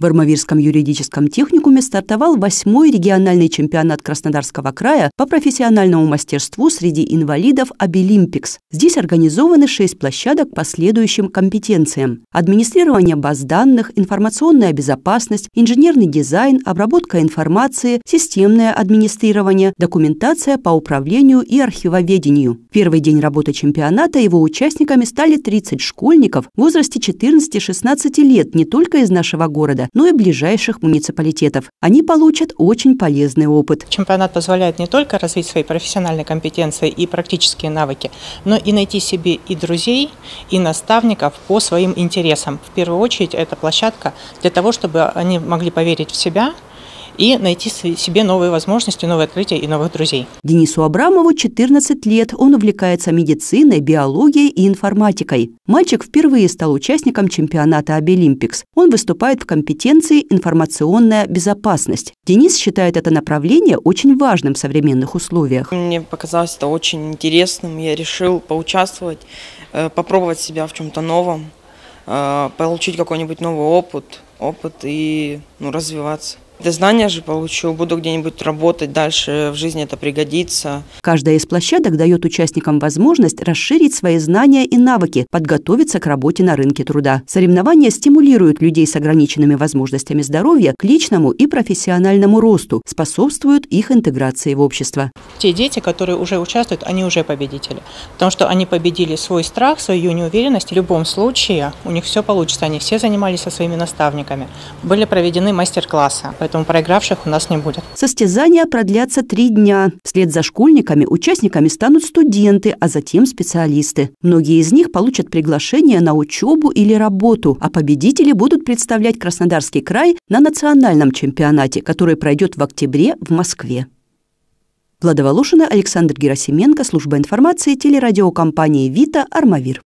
В Армавирском юридическом техникуме стартовал восьмой региональный чемпионат Краснодарского края по профессиональному мастерству среди инвалидов «Обилимпикс». Здесь организованы шесть площадок по следующим компетенциям. Администрирование баз данных, информационная безопасность, инженерный дизайн, обработка информации, системное администрирование, документация по управлению и архивоведению. В первый день работы чемпионата его участниками стали 30 школьников в возрасте 14-16 лет не только из нашего города, но ну и ближайших муниципалитетов. Они получат очень полезный опыт. Чемпионат позволяет не только развить свои профессиональные компетенции и практические навыки, но и найти себе и друзей, и наставников по своим интересам. В первую очередь это площадка для того, чтобы они могли поверить в себя, и найти себе новые возможности, новые открытия и новых друзей. Денису Абрамову 14 лет. Он увлекается медициной, биологией и информатикой. Мальчик впервые стал участником чемпионата Обилимпикс. Он выступает в компетенции «Информационная безопасность». Денис считает это направление очень важным в современных условиях. Мне показалось это очень интересным. Я решил поучаствовать, э, попробовать себя в чем-то новом, э, получить какой-нибудь новый опыт, опыт и ну, развиваться. Это знания же получу, буду где-нибудь работать дальше, в жизни это пригодится. Каждая из площадок дает участникам возможность расширить свои знания и навыки, подготовиться к работе на рынке труда. Соревнования стимулируют людей с ограниченными возможностями здоровья к личному и профессиональному росту, способствуют их интеграции в общество. Те дети, которые уже участвуют, они уже победители, потому что они победили свой страх, свою неуверенность. В любом случае у них все получится, они все занимались со своими наставниками. Были проведены мастер-классы, поэтому проигравших у нас не будет. Состязания продлятся три дня. Вслед за школьниками участниками станут студенты, а затем специалисты. Многие из них получат приглашение на учебу или работу, а победители будут представлять Краснодарский край на национальном чемпионате, который пройдет в октябре в Москве. Влада Волошина, Александр Герасименко, служба информации телерадиокомпании «Вита», Армавир.